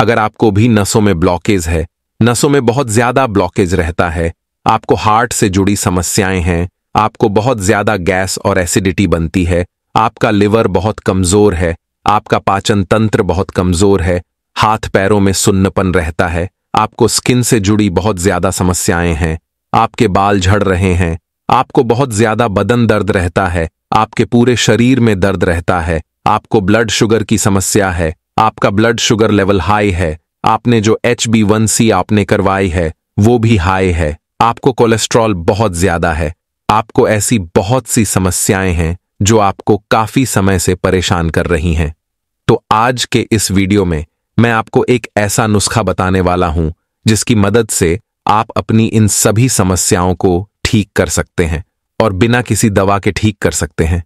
अगर आपको भी नसों में ब्लॉकेज है नसों में बहुत ज्यादा ब्लॉकेज रहता है आपको हार्ट से जुड़ी समस्याएं हैं आपको बहुत ज्यादा गैस और एसिडिटी बनती है आपका लिवर बहुत कमजोर है आपका पाचन तंत्र बहुत कमजोर है हाथ पैरों में सुन्नपन रहता है आपको स्किन से जुड़ी बहुत ज्यादा समस्याएं हैं आपके बाल झड़ रहे हैं आपको बहुत ज्यादा बदन दर्द रहता है आपके पूरे शरीर में दर्द रहता है आपको ब्लड शुगर की समस्या है आपका ब्लड शुगर लेवल हाई है आपने जो एच बी वन सी आपने करवाई है वो भी हाई है आपको कोलेस्ट्रॉल बहुत ज्यादा है आपको ऐसी बहुत सी समस्याएं हैं जो आपको काफी समय से परेशान कर रही हैं तो आज के इस वीडियो में मैं आपको एक ऐसा नुस्खा बताने वाला हूं जिसकी मदद से आप अपनी इन सभी समस्याओं को ठीक कर सकते हैं और बिना किसी दवा के ठीक कर सकते हैं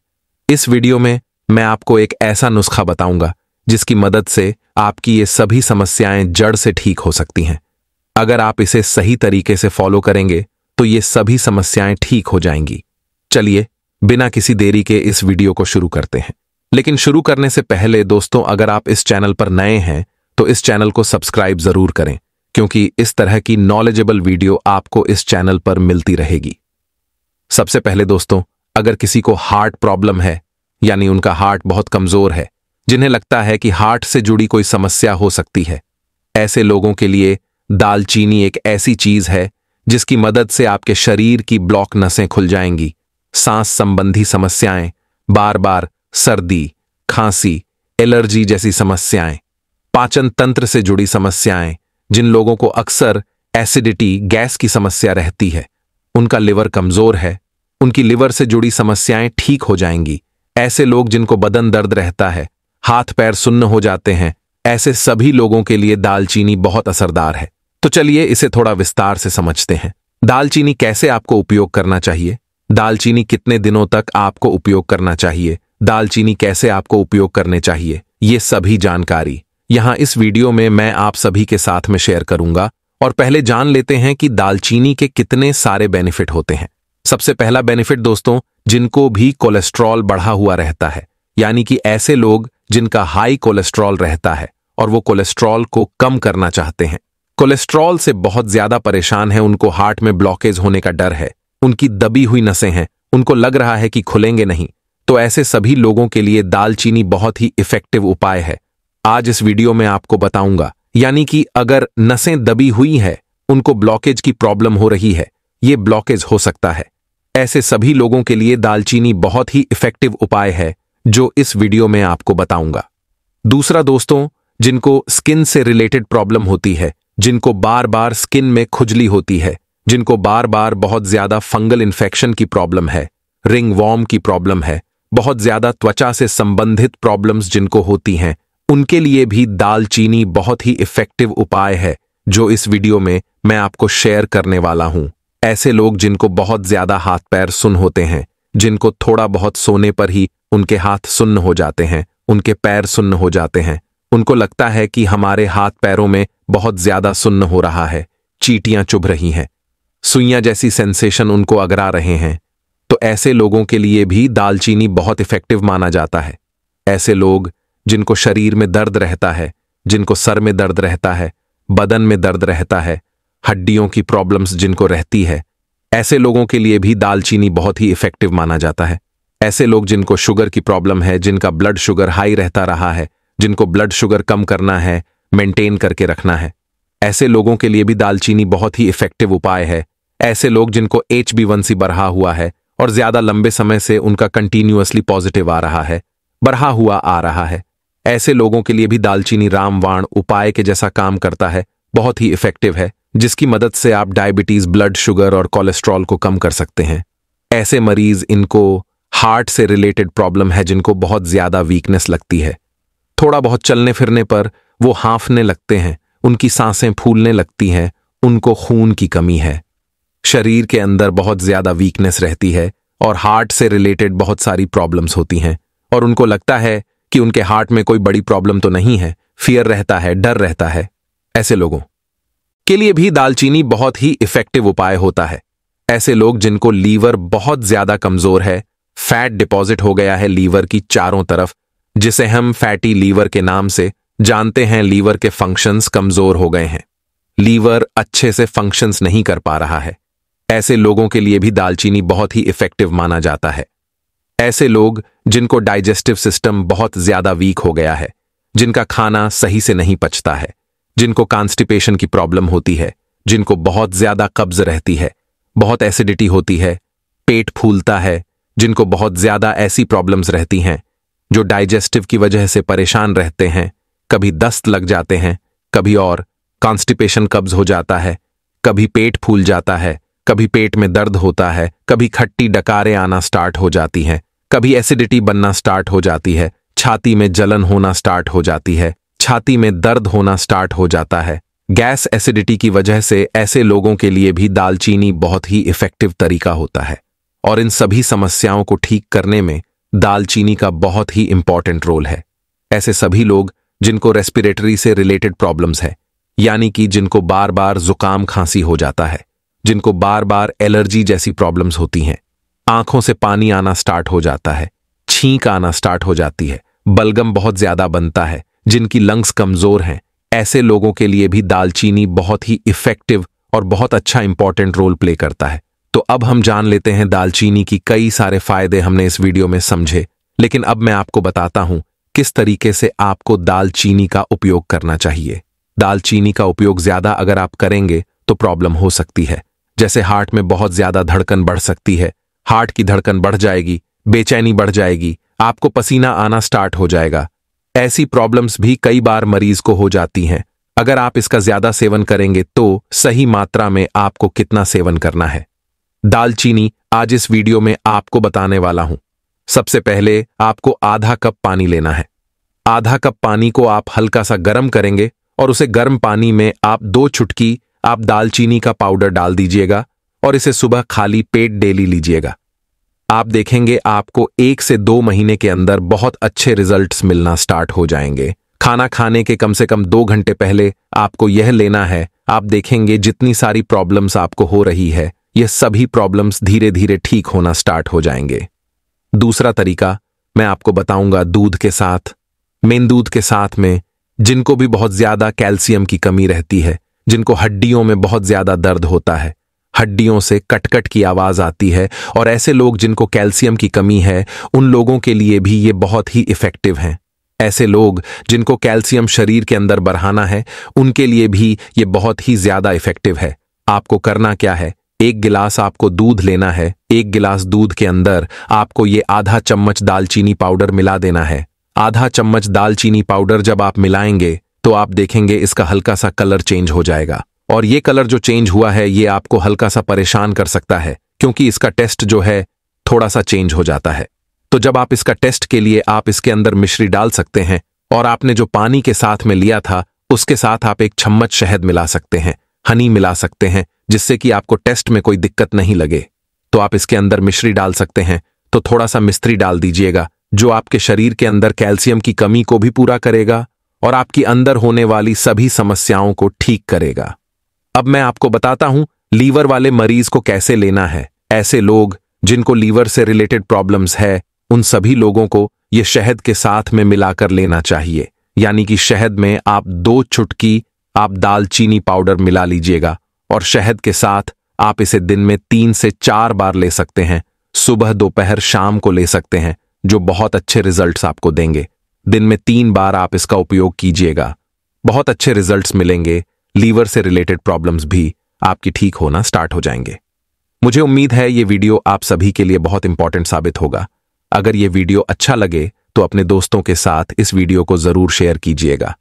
इस वीडियो में मैं आपको एक ऐसा नुस्खा बताऊंगा जिसकी मदद से आपकी ये सभी समस्याएं जड़ से ठीक हो सकती हैं अगर आप इसे सही तरीके से फॉलो करेंगे तो ये सभी समस्याएं ठीक हो जाएंगी चलिए बिना किसी देरी के इस वीडियो को शुरू करते हैं लेकिन शुरू करने से पहले दोस्तों अगर आप इस चैनल पर नए हैं तो इस चैनल को सब्सक्राइब जरूर करें क्योंकि इस तरह की नॉलेजेबल वीडियो आपको इस चैनल पर मिलती रहेगी सबसे पहले दोस्तों अगर किसी को हार्ट प्रॉब्लम है यानी उनका हार्ट बहुत कमजोर है जिन्हें लगता है कि हार्ट से जुड़ी कोई समस्या हो सकती है ऐसे लोगों के लिए दालचीनी एक ऐसी चीज है जिसकी मदद से आपके शरीर की ब्लॉक नसें खुल जाएंगी सांस संबंधी समस्याएं बार बार सर्दी खांसी एलर्जी जैसी समस्याएं पाचन तंत्र से जुड़ी समस्याएं जिन लोगों को अक्सर एसिडिटी गैस की समस्या रहती है उनका लिवर कमजोर है उनकी लिवर से जुड़ी समस्याएं ठीक हो जाएंगी ऐसे लोग जिनको बदन दर्द रहता है हाथ पैर सुन्न हो जाते हैं ऐसे सभी लोगों के लिए दालचीनी बहुत असरदार है तो चलिए इसे थोड़ा विस्तार से समझते हैं दालचीनी कैसे आपको उपयोग करना चाहिए दालचीनी कितने दिनों तक आपको उपयोग करना चाहिए दालचीनी कैसे आपको उपयोग करने चाहिए ये सभी जानकारी यहाँ इस वीडियो में मैं आप सभी के साथ में शेयर करूंगा और पहले जान लेते हैं कि दालचीनी के कितने सारे बेनिफिट होते हैं सबसे पहला बेनिफिट दोस्तों जिनको भी कोलेस्ट्रॉल बढ़ा हुआ रहता है यानी कि ऐसे लोग जिनका हाई कोलेस्ट्रॉल रहता है और वो कोलेस्ट्रॉल को कम करना चाहते हैं कोलेस्ट्रॉल से बहुत ज्यादा परेशान है उनको हार्ट में ब्लॉकेज होने का डर है उनकी दबी हुई नसें हैं उनको लग रहा है कि खुलेंगे नहीं तो ऐसे सभी लोगों के लिए दालचीनी बहुत ही इफेक्टिव उपाय है आज इस वीडियो में आपको बताऊंगा यानी कि अगर नसें दबी हुई है उनको ब्लॉकेज की प्रॉब्लम हो रही है ये ब्लॉकेज हो सकता है ऐसे सभी लोगों के लिए दालचीनी बहुत ही इफेक्टिव उपाय है जो इस वीडियो में आपको बताऊंगा दूसरा दोस्तों जिनको स्किन से रिलेटेड प्रॉब्लम होती है जिनको बार बार स्किन में खुजली होती है जिनको बार बार बहुत ज्यादा फंगल इन्फेक्शन की प्रॉब्लम है रिंग वॉर्म की प्रॉब्लम है बहुत ज्यादा त्वचा से संबंधित प्रॉब्लम्स जिनको होती हैं उनके लिए भी दालचीनी बहुत ही इफेक्टिव उपाय है जो इस वीडियो में मैं आपको शेयर करने वाला हूं ऐसे लोग जिनको बहुत ज्यादा हाथ पैर सुन होते हैं जिनको थोड़ा बहुत सोने पर ही उनके हाथ सुन्न हो जाते हैं उनके पैर सुन्न हो जाते हैं उनको लगता है कि हमारे हाथ पैरों में बहुत ज्यादा सुन्न हो रहा है चीटियां चुभ रही हैं सुइयां जैसी सेंसेशन उनको अगरा रहे हैं तो ऐसे लोगों के लिए भी दालचीनी बहुत इफेक्टिव माना जाता है ऐसे लोग जिनको शरीर में दर्द रहता है जिनको सर में दर्द रहता है बदन में दर्द रहता है हड्डियों की प्रॉब्लम्स जिनको रहती है ऐसे लोगों के लिए भी दालचीनी बहुत ही इफेक्टिव माना जाता है ऐसे लोग जिनको शुगर की प्रॉब्लम है जिनका ब्लड शुगर हाई रहता रहा है जिनको ब्लड शुगर कम करना है मेंटेन करके रखना है ऐसे लोगों के लिए भी दालचीनी बहुत ही इफेक्टिव उपाय है ऐसे लोग जिनको एच बी वन सी बढ़ा हुआ है और ज्यादा लंबे समय से उनका कंटिन्यूअसली पॉजिटिव आ रहा है बढ़ा हुआ आ रहा है ऐसे लोगों के लिए भी दालचीनी रामवाण उपाय के जैसा काम करता है बहुत ही इफेक्टिव है जिसकी मदद से आप डायबिटीज ब्लड शुगर और कोलेस्ट्रॉल को कम कर सकते हैं ऐसे मरीज इनको हार्ट से रिलेटेड प्रॉब्लम है जिनको बहुत ज्यादा वीकनेस लगती है थोड़ा बहुत चलने फिरने पर वो हाँफने लगते हैं उनकी सांसें फूलने लगती हैं उनको खून की कमी है शरीर के अंदर बहुत ज्यादा वीकनेस रहती है और हार्ट से रिलेटेड बहुत सारी प्रॉब्लम्स होती हैं और उनको लगता है कि उनके हार्ट में कोई बड़ी प्रॉब्लम तो नहीं है फियर रहता है डर रहता है ऐसे लोगों के लिए भी दालचीनी बहुत ही इफेक्टिव उपाय होता है ऐसे लोग जिनको लीवर बहुत ज्यादा कमजोर है फैट डिपॉजिट हो गया है लीवर की चारों तरफ जिसे हम फैटी लीवर के नाम से जानते हैं लीवर के फंक्शंस कमजोर हो गए हैं लीवर अच्छे से फंक्शंस नहीं कर पा रहा है ऐसे लोगों के लिए भी दालचीनी बहुत ही इफेक्टिव माना जाता है ऐसे लोग जिनको डाइजेस्टिव सिस्टम बहुत ज्यादा वीक हो गया है जिनका खाना सही से नहीं पचता है जिनको कॉन्स्टिपेशन की प्रॉब्लम होती है जिनको बहुत ज्यादा कब्ज रहती है बहुत एसिडिटी होती है पेट फूलता है जिनको बहुत ज्यादा ऐसी प्रॉब्लम्स रहती हैं जो डाइजेस्टिव की वजह से परेशान रहते हैं कभी दस्त लग जाते हैं कभी और कॉन्स्टिपेशन कब्ज हो जाता है कभी पेट फूल जाता है कभी पेट में दर्द होता है कभी खट्टी डकारें आना स्टार्ट हो जाती हैं कभी एसिडिटी बनना स्टार्ट हो जाती है छाती में जलन होना स्टार्ट हो जाती है छाती में दर्द होना स्टार्ट हो जाता है गैस एसिडिटी की वजह से ऐसे लोगों के लिए भी दालचीनी बहुत ही इफेक्टिव तरीका होता है और इन सभी समस्याओं को ठीक करने में दालचीनी का बहुत ही इंपॉर्टेंट रोल है ऐसे सभी लोग जिनको रेस्पिरेटरी से रिलेटेड प्रॉब्लम्स है यानी कि जिनको बार बार जुकाम खांसी हो जाता है जिनको बार बार एलर्जी जैसी प्रॉब्लम्स होती हैं आंखों से पानी आना स्टार्ट हो जाता है छींक आना स्टार्ट हो जाती है बलगम बहुत ज्यादा बनता है जिनकी लंग्स कमजोर हैं ऐसे लोगों के लिए भी दालचीनी बहुत ही इफेक्टिव और बहुत अच्छा इंपॉर्टेंट रोल प्ले करता है तो अब हम जान लेते हैं दालचीनी की कई सारे फायदे हमने इस वीडियो में समझे लेकिन अब मैं आपको बताता हूं किस तरीके से आपको दालचीनी का उपयोग करना चाहिए दालचीनी का उपयोग ज्यादा अगर आप करेंगे तो प्रॉब्लम हो सकती है जैसे हार्ट में बहुत ज्यादा धड़कन बढ़ सकती है हार्ट की धड़कन बढ़ जाएगी बेचैनी बढ़ जाएगी आपको पसीना आना स्टार्ट हो जाएगा ऐसी प्रॉब्लम्स भी कई बार मरीज को हो जाती हैं अगर आप इसका ज्यादा सेवन करेंगे तो सही मात्रा में आपको कितना सेवन करना है दालचीनी आज इस वीडियो में आपको बताने वाला हूं सबसे पहले आपको आधा कप पानी लेना है आधा कप पानी को आप हल्का सा गर्म करेंगे और उसे गर्म पानी में आप दो चुटकी आप दालचीनी का पाउडर डाल दीजिएगा और इसे सुबह खाली पेट डेली लीजिएगा आप देखेंगे आपको एक से दो महीने के अंदर बहुत अच्छे रिजल्ट्स मिलना स्टार्ट हो जाएंगे खाना खाने के कम से कम दो घंटे पहले आपको यह लेना है आप देखेंगे जितनी सारी प्रॉब्लम्स आपको हो रही है यह सभी प्रॉब्लम्स धीरे धीरे ठीक होना स्टार्ट हो जाएंगे दूसरा तरीका मैं आपको बताऊंगा दूध के साथ मेन दूध के साथ में जिनको भी बहुत ज्यादा कैल्शियम की कमी रहती है जिनको हड्डियों में बहुत ज्यादा दर्द होता है हड्डियों से कटकट की आवाज आती है और ऐसे लोग जिनको कैल्शियम की कमी है उन लोगों के लिए भी ये बहुत ही इफेक्टिव हैं ऐसे लोग जिनको कैल्शियम शरीर के अंदर बढ़ाना है उनके लिए भी ये बहुत ही ज्यादा इफेक्टिव है आपको करना क्या है एक गिलास आपको दूध लेना है एक गिलास दूध के अंदर आपको ये आधा चम्मच दालचीनी पाउडर मिला देना है आधा चम्मच दालचीनी पाउडर जब आप मिलाएंगे तो आप देखेंगे इसका हल्का सा कलर चेंज हो जाएगा और ये कलर जो चेंज हुआ है ये आपको हल्का सा परेशान कर सकता है क्योंकि इसका टेस्ट जो है थोड़ा सा चेंज हो जाता है तो जब आप इसका टेस्ट के लिए आप इसके अंदर मिश्री डाल सकते हैं और आपने जो पानी के साथ में लिया था उसके साथ आप एक चम्मच शहद मिला सकते हैं हनी मिला सकते हैं जिससे कि आपको टेस्ट में कोई दिक्कत नहीं लगे तो आप इसके अंदर मिश्री डाल सकते हैं तो थोड़ा सा मिस्त्री डाल दीजिएगा जो आपके शरीर के अंदर कैल्शियम की कमी को भी पूरा करेगा और आपकी अंदर होने वाली सभी समस्याओं को ठीक करेगा अब मैं आपको बताता हूं लीवर वाले मरीज को कैसे लेना है ऐसे लोग जिनको लीवर से रिलेटेड प्रॉब्लम्स है उन सभी लोगों को ये शहद के साथ में मिलाकर लेना चाहिए यानी कि शहद में आप दो चुटकी आप दालचीनी पाउडर मिला लीजिएगा और शहद के साथ आप इसे दिन में तीन से चार बार ले सकते हैं सुबह दोपहर शाम को ले सकते हैं जो बहुत अच्छे रिजल्ट्स आपको देंगे दिन में तीन बार आप इसका उपयोग कीजिएगा बहुत अच्छे रिजल्ट्स मिलेंगे लीवर से रिलेटेड प्रॉब्लम्स भी आपकी ठीक होना स्टार्ट हो जाएंगे मुझे उम्मीद है ये वीडियो आप सभी के लिए बहुत इंपॉर्टेंट साबित होगा अगर ये वीडियो अच्छा लगे तो अपने दोस्तों के साथ इस वीडियो को जरूर शेयर कीजिएगा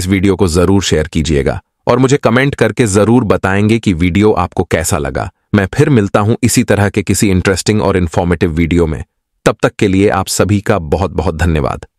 इस वीडियो को जरूर शेयर कीजिएगा और मुझे कमेंट करके ज़रूर बताएंगे कि वीडियो आपको कैसा लगा मैं फिर मिलता हूं इसी तरह के किसी इंटरेस्टिंग और इन्फॉर्मेटिव वीडियो में तब तक के लिए आप सभी का बहुत बहुत धन्यवाद